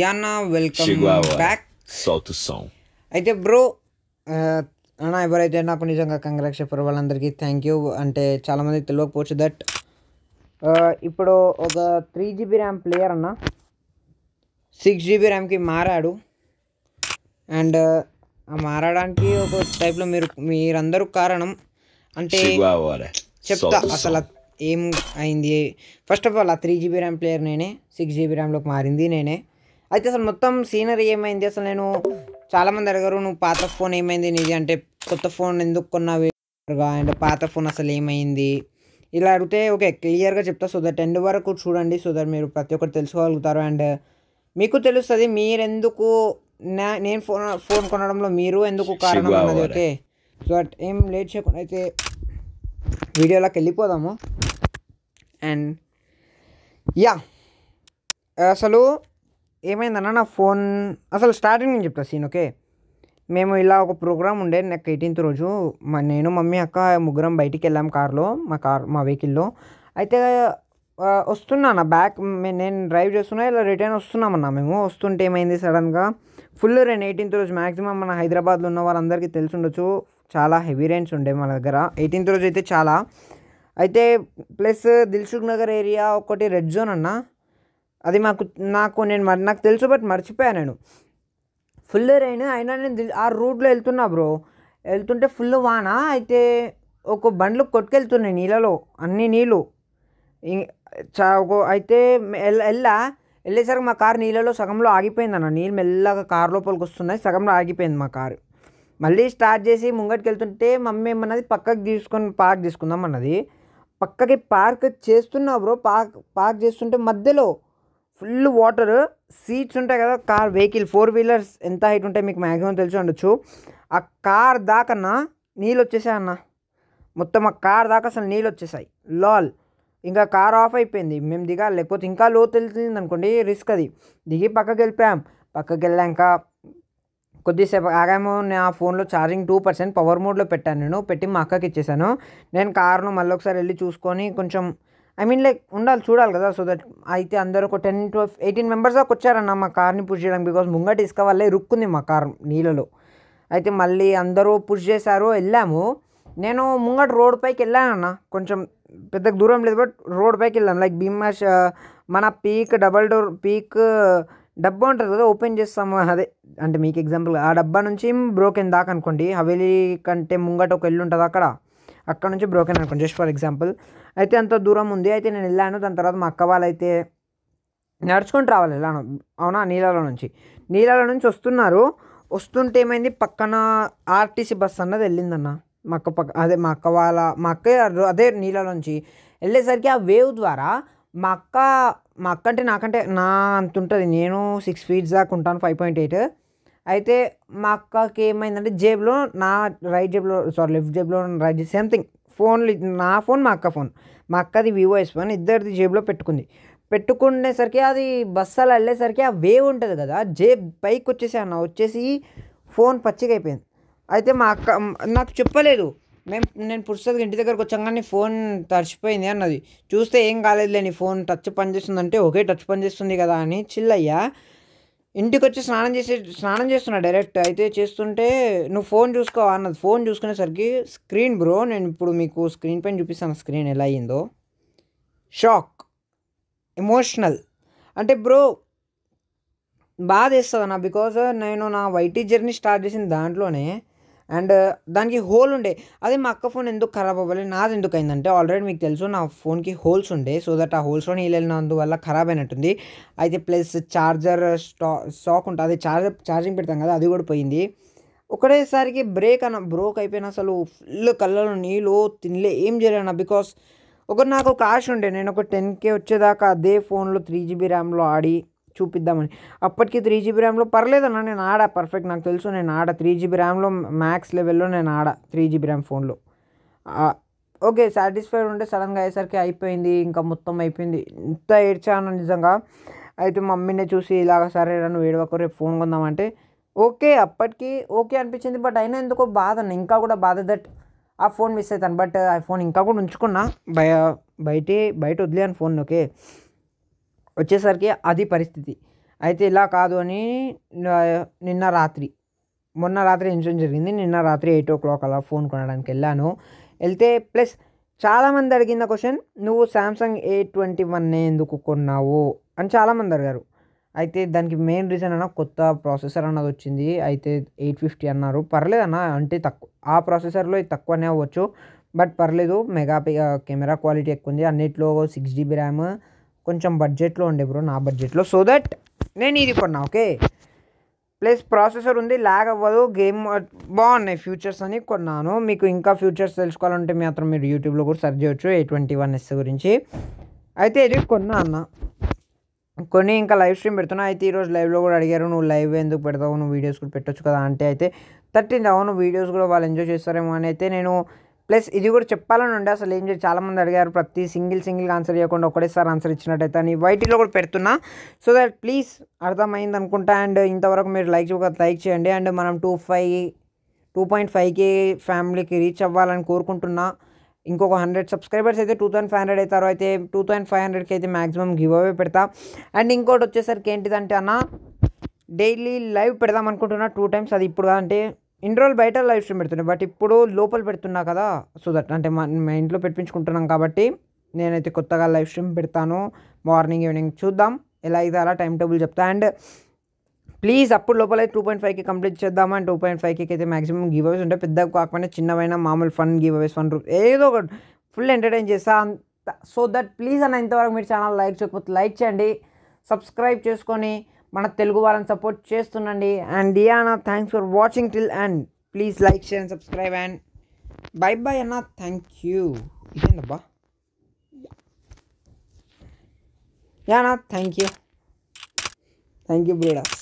యానా welcome back south song అయితే bro అన్న ఎవరైతే నాకు నిజంగా కంగ్రాట్స్ చెప్పారు వాళ్ళందరికీ థ్యాంక్ యూ అంటే చాలామంది తెలియకపోవచ్చు దట్ ఇప్పుడు ఒక త్రీ జీబీ ర్యామ్ ప్లేయర్ అన్న సిక్స్ జీబీ ర్యామ్కి మారాడు అండ్ మారడానికి ఒక టైప్లో మీరు మీరందరూ కారణం అంటే చెప్తా అసలు ఏం అయింది ఫస్ట్ ఆఫ్ ఆల్ ఆ త్రీ జీబీ ర్యామ్ ప్లేయర్ నేనే సిక్స్ జీబీ ర్యామ్లోకి మారింది నేనే అయితే అసలు మొత్తం సీనరీ ఏమైంది అసలు నేను చాలామంది అడిగారు నువ్వు పాత ఫోన్ ఏమైంది నీది అంటే కొత్త ఫోన్ ఎందుకు కొన్నావు అంటే పాత ఫోన్ అసలు ఏమైంది ఇలా అడిగితే ఓకే క్లియర్గా చెప్తా సో దట్ ఎండ్ వరకు చూడండి సో దట్ మీరు ప్రతి ఒక్కరు తెలుసుకోగలుగుతారు అండ్ మీకు తెలుస్తుంది మీరెందుకు నా నేను ఫోన్ ఫోన్ కొనడంలో మీరు ఎందుకు కారణం అన్నది ఓకే సో దట్ ఏం లేట్ చేయకుండా అయితే వీడియోలోకి వెళ్ళిపోదాము అండ్ యా అసలు ఏమైందన్న నా ఫోన్ అసలు స్టార్టింగ్ నేను చెప్తా సీన్ ఓకే మేము ఇలా ఒక ప్రోగ్రామ్ ఉండే నాకు ఎయిటీన్త్ రోజు మా నేను మమ్మీ అక్క ముగ్గురం బయటికి వెళ్ళాం కార్లో మా కార్ మా వెహికల్లో అయితే వస్తున్నా నా బ్యాక్ నేను డ్రైవ్ చేస్తున్నా ఇలా రిటర్న్ వస్తున్నామన్నా మేము వస్తుంటే ఏమైంది సడన్గా ఫుల్ రైన్ ఎయిటీన్త్ రోజు మ్యాక్సిమం మన హైదరాబాద్లో ఉన్న వాళ్ళందరికీ తెలిసి ఉండొచ్చు చాలా హెవీ రైన్స్ ఉండే మన దగ్గర ఎయిటీన్త్ రోజు అయితే చాలా అయితే ప్లస్ దిల్సుఖ్ నగర్ ఏరియా ఒకటి రెడ్ జోన్ అన్నా అది మాకు నాకు నేను నాకు తెలుసు బట్ మర్చిపోయాను నేను ఫుల్ రైన్ అయినా నేను ఆ రూట్లో వెళ్తున్నా బ్రో వెళ్తుంటే ఫుల్ వాన అయితే ఒక బండ్లు కొట్టుకెళ్తున్నాయి నీళ్ళలో అన్ని నీళ్ళు అయితే వెళ్ళా వెళ్ళేసరికి మా కారు నీళ్ళలో సగంలో ఆగిపోయింది అన్న నీళ్ళు మెల్లగా కారు లోపలికి వస్తున్నాయి సగంలో ఆగిపోయింది మా కారు మళ్ళీ స్టార్ట్ చేసి ముంగటికి వెళ్తుంటే మమ్మీ ఏమన్నది పక్కకి తీసుకొని పార్క్ తీసుకుందాం అన్నది పక్కకి పార్క్ చేస్తున్నా బ్రో పార్క్ పార్క్ చేస్తుంటే మధ్యలో ఫుల్ వాటర్ సీట్స్ ఉంటాయి కదా కార్ వెహికల్ ఫోర్ వీలర్స్ ఎంత హైట్ ఉంటాయి మీకు మ్యాక్సిమం తెలిసి ఉండొచ్చు ఆ కార్ దాకన్నా నీళ్ళు వచ్చేసాయి అన్న మొత్తం ఆ కార్ దాకా అసలు నీళ్ళు వచ్చేసాయి లాల్ ఇంకా కార్ ఆఫ్ అయిపోయింది మేము దిగాలి లేకపోతే ఇంకా లోతు వెళ్తుంది అనుకోండి రిస్క్ అది దిగి పక్కకి వెళ్ళిపోయాం పక్కకి వెళ్ళాక కొద్దిసేపు నేను ఆ ఫోన్లో ఛార్జింగ్ టూ పర్సెంట్ పవర్ మోడ్లో పెట్టాను నేను పెట్టి మా అక్కకి ఇచ్చేసాను నేను కార్ను మళ్ళీ ఒకసారి వెళ్ళి చూసుకొని కొంచెం ఐ మీన్ లైక్ ఉండాలి చూడాలి కదా సో దట్ అయితే అందరూ ఒక టెన్ ట్వెల్వ్ ఎయిటీన్ మెంబర్స్ దాకా వచ్చారన్న మా కార్ని పుష్ చేయడానికి బికాస్ ముంగట ఇసుక వల్లే రుక్కుంది మా కార్ నీళ్ళలో అయితే మళ్ళీ అందరూ పుష్ చేశారు వెళ్ళాము నేను ముంగట రోడ్ పైకి వెళ్ళానన్న కొంచెం పెద్ద దూరం లేదు బట్ రోడ్ పైకి వెళ్ళాం లైక్ భీమాష్ మన పీక్ డబల్ డోర్ పీక్ డబ్బా ఉంటుంది కదా ఓపెన్ చేస్తాము అదే అంటే మీకు ఎగ్జాంపుల్ ఆ డబ్బా నుంచి బ్రోకెన్ దాకా అనుకోండి హవేలీ కంటే ముంగట ఒక ఇల్లు ఉంటుంది అక్కడ అక్కడ నుంచి బ్రోకెన్ అనుకోండి జస్ట్ ఫర్ ఎగ్జాంపుల్ అయితే అంత దూరం ఉంది అయితే నేను వెళ్ళాను దాని తర్వాత మా అక్క వాళ్ళైతే నడుచుకొని రావాలి వెళ్ళాను అవునా నీళ్ళలో నుంచి నీళ్ళలో నుంచి వస్తున్నారు వస్తుంటే ఏమైంది పక్కన ఆర్టీసీ బస్ అన్నది వెళ్ళిందన్న మా అక్క పక్క అదే మా అక్క వాళ్ళ మా అక్క అదే నీళ్ళలో నుంచి వెళ్ళేసరికి ఆ వేవ్ ద్వారా మా అక్క మా అక్క అంటే నాకంటే నా అంత ఉంటుంది నేను సిక్స్ ఫీట్ దాకా ఉంటాను ఫైవ్ పాయింట్ ఎయిట్ అయితే మా అక్కకి ఏమైందంటే జేబులో నా రైట్ జేబులో సారీ లెఫ్ట్ జేబులో రైట్ సేమ్ థింగ్ ఫోన్లు నా ఫోన్ మా అక్క ఫోన్ మా అక్కది వివో ఎస్ వన్ ఇద్దరిది జేబులో పెట్టుకుంది పెట్టుకునేసరికి అది బస్సాలు వెళ్ళేసరికి ఆ వేవ్ ఉంటుంది కదా జేబ్ పైకి వచ్చేసి అన్న వచ్చేసి ఫోన్ పచ్చిగా అయిపోయింది అయితే మా అక్క నాకు చెప్పలేదు మేము నేను పురుషులకు ఇంటి దగ్గరకు కానీ ఫోన్ తడిచిపోయింది అన్నది చూస్తే ఏం కాలేదులే నీ ఫోన్ టచ్ అంటే ఒకే టచ్ పనిచేస్తుంది కదా అని చిల్లయ్యా ఇంటికి వచ్చి స్నానం చేసే స్నానం చేస్తున్నా డైరెక్ట్ అయితే చేస్తుంటే నువ్వు ఫోన్ చూసుకోవా అన్నది ఫోన్ చూసుకునేసరికి స్క్రీన్ బ్రో నేను ఇప్పుడు మీకు స్క్రీన్ పైన చూపిస్తాను స్క్రీన్ ఎలా అయ్యిందో షాక్ ఎమోషనల్ అంటే బ్రో బాధ వేస్తుంది నా బికాజ్ నేను నా వైటీ జర్నీ స్టార్ట్ చేసిన దాంట్లోనే అండ్ దానికి హోల్ ఉండే అదే మా అక్క ఫోన్ ఎందుకు ఖరాబ్ అవ్వాలి నాది ఎందుకు అయిందంటే ఆల్రెడీ మీకు తెలుసు నా ఫోన్కి హోల్స్ ఉండే సో దట్ ఆ హోల్స్లో నీళ్ళు వెళ్ళినందువల్ల ఖరాబ్ అయినట్టుంది అయితే ప్లస్ ఛార్జర్ స్టా స్టాక్ ఉంటుంది అది ఛార్జర్ ఛార్జింగ్ పెడతాం కదా అది కూడా పోయింది ఒకటేసారికి బ్రేక్ అన్న బ్రోక్ అయిపోయిన అసలు ఫుల్ కళ్ళలో నీళ్ళు తినలే ఏం చేయలేనా బికాస్ ఒక నాకు ఒక ఆశ ఉండే నేను ఒక టెన్ కే వచ్చేదాకా అదే ఫోన్లో త్రీ జీబీ ర్యామ్లో ఆడి చూపిద్దామని అప్పటికి త్రీ జీబీ ర్యామ్లో పర్లేదన్నా నేను ఆడా పర్ఫెక్ట్ నాకు తెలుసు నేను ఆడ త్రీ జీబీ ర్యామ్లో మ్యాక్స్ లెవెల్లో నేను ఆడ త్రీ జీబీ ర్యామ్ ఫోన్లో ఓకే సాటిస్ఫైడ్ ఉంటే సడన్గా అయ్యేసరికి అయిపోయింది ఇంకా మొత్తం అయిపోయింది ఇంత ఏడ్చాను నిజంగా అయితే మమ్మీనే చూసి ఇలాగ సరే నువ్వు ఏడవకు రేపు ఫోన్ కొందామంటే ఓకే అప్పటికి ఓకే అనిపించింది బట్ అయినా ఎందుకో బాధ ఇంకా కూడా బాధ దట్ ఆ ఫోన్ మిస్ అవుతాను బట్ ఆ ఫోన్ ఇంకా కూడా ఉంచుకున్నా బయ బయటే బయట వదిలేను ఫోన్ ఓకే వచ్చేసరికి అది పరిస్థితి అయితే ఇలా కాదు అని నిన్న రాత్రి మొన్న రాత్రి ఇన్సూరెన్స్ జరిగింది నిన్న రాత్రి ఎయిట్ ఓ క్లాక్ అలా ఫోన్ కొనడానికి వెళ్ళాను వెళ్తే ప్లస్ చాలామంది అడిగిన క్వశ్చన్ నువ్వు శాంసంగ్ ఏ ట్వంటీ వన్ ఎందుకు కొన్నావు అని చాలామంది అడిగారు అయితే దానికి మెయిన్ రీజన్ అన్న కొత్త ప్రాసెసర్ అన్నది వచ్చింది అయితే ఎయిట్ ఫిఫ్టీ అన్నారు పర్లేదు అన్న అంటే తక్కువ ఆ ప్రాసెసర్లో ఇది తక్కువనే అవ్వచ్చు బట్ పర్లేదు మెగా కెమెరా క్వాలిటీ ఎక్కువ ఉంది అన్నిట్లో సిక్స్ జీబీ ర్యామ్ కొంచెం బడ్జెట్లో ఉండే బ్రో నా బడ్జెట్లో సో దట్ నేను ఇది కొన్నా ఓకే ప్లస్ ప్రాసెసర్ ఉంది ల్యాగ్ అవ్వదు గేమ్ బాగున్నాయి ఫ్యూచర్స్ అని కొన్నాను మీకు ఇంకా ఫ్యూచర్స్ తెలుసుకోవాలంటే మాత్రం మీరు యూట్యూబ్లో కూడా సెర్చ్ చేయొచ్చు ఏ ట్వంటీ వన్ ఎస్ గురించి అయితే ఇది కొన్నా అన్న కొన్ని ఇంకా లైవ్ స్ట్రీమ్ పెడుతున్నా అయితే ఈరోజు లైవ్లో కూడా అడిగారు నువ్వు లైవ్ ఎందుకు పెడతావు నువ్వు వీడియోస్ కూడా పెట్టొచ్చు కదా అంటే అయితే థర్టీన్ అవును వీడియోస్ కూడా వాళ్ళు ఎంజాయ్ చేస్తారేమో అని అయితే నేను ప్లస్ ఇది కూడా చెప్పాలని ఉండే అసలు ఏం చాలా మంది అడిగారు ప్రతి సింగిల్ సింగిల్గా ఆన్సర్ చేయకుండా ఒకటేసారి ఆన్సర్ ఇచ్చినట్టయితే అని వైటీలో కూడా పెడుతున్నా సో దట్ ప్లీజ్ అర్థమైంది అనుకుంటా అండ్ ఇంతవరకు మీరు లైక్ లైక్ చేయండి అండ్ మనం టూ ఫైవ్ టూ పాయింట్ ఫైవ్కి ఫ్యామిలీకి రీచ్ అవ్వాలని కోరుకుంటున్నా ఇంకొక హండ్రెడ్ సబ్స్క్రైబర్స్ అయితే టూ థౌసండ్ ఫైవ్ హండ్రెడ్ అవుతారు అయితే టూ థౌసండ్ ఫైవ్ హండ్రెడ్కి అయితే మ్యాక్సిమం గివ్ అవే పెడతా అండ్ ఇంకోటి వచ్చేసరికి ఏంటిదంటే అన్న డైలీ లైవ్ పెడదాం అనుకుంటున్నా టూ టైమ్స్ అది ఇప్పుడు అంటే ఇన్ని రోజులు బయట లైవ్ స్ట్రీమ్ పెడుతున్నాను బట్ ఇప్పుడు లోపల పెడుతున్నా కదా సో దట్ అంటే మా ఇంట్లో పెట్టించుకుంటున్నాం కాబట్టి నేనైతే కొత్తగా లైవ్ స్ట్రీమ్ పెడతాను మార్నింగ్ ఈవినింగ్ చూద్దాం ఎలా అయితే అలా టైం టేబుల్ చెప్తా అండ్ ప్లీజ్ అప్పుడు లోపల టూ పాయింట్ ఫైవ్కి కంప్లీట్ చేద్దామా అండ్ టూ పాయింట్ ఫైవ్కి అయితే మాక్సిమం గివ్ అవేస్ ఉంటాయి పెద్ద కాకపోయినా చిన్నవైనా మామూలు ఫన్ గివ్ అవేస్ వన్ రూ ఏదో ఒకటి ఫుల్ ఎంటర్టైన్ చేస్తా సో దట్ ప్లీజ్ అన్న ఇంతవరకు మీరు ఛానల్ లైక్ చేయకపోతే లైక్ చేయండి సబ్స్క్రైబ్ చేసుకొని మన తెలుగు వాళ్ళని సపోర్ట్ చేస్తుండండి అండ్ డియానా thanks for watching till and please like share and subscribe and bye bye అన్న థ్యాంక్ యూ ఇదేందబ్బా యానా thank you thank you breeders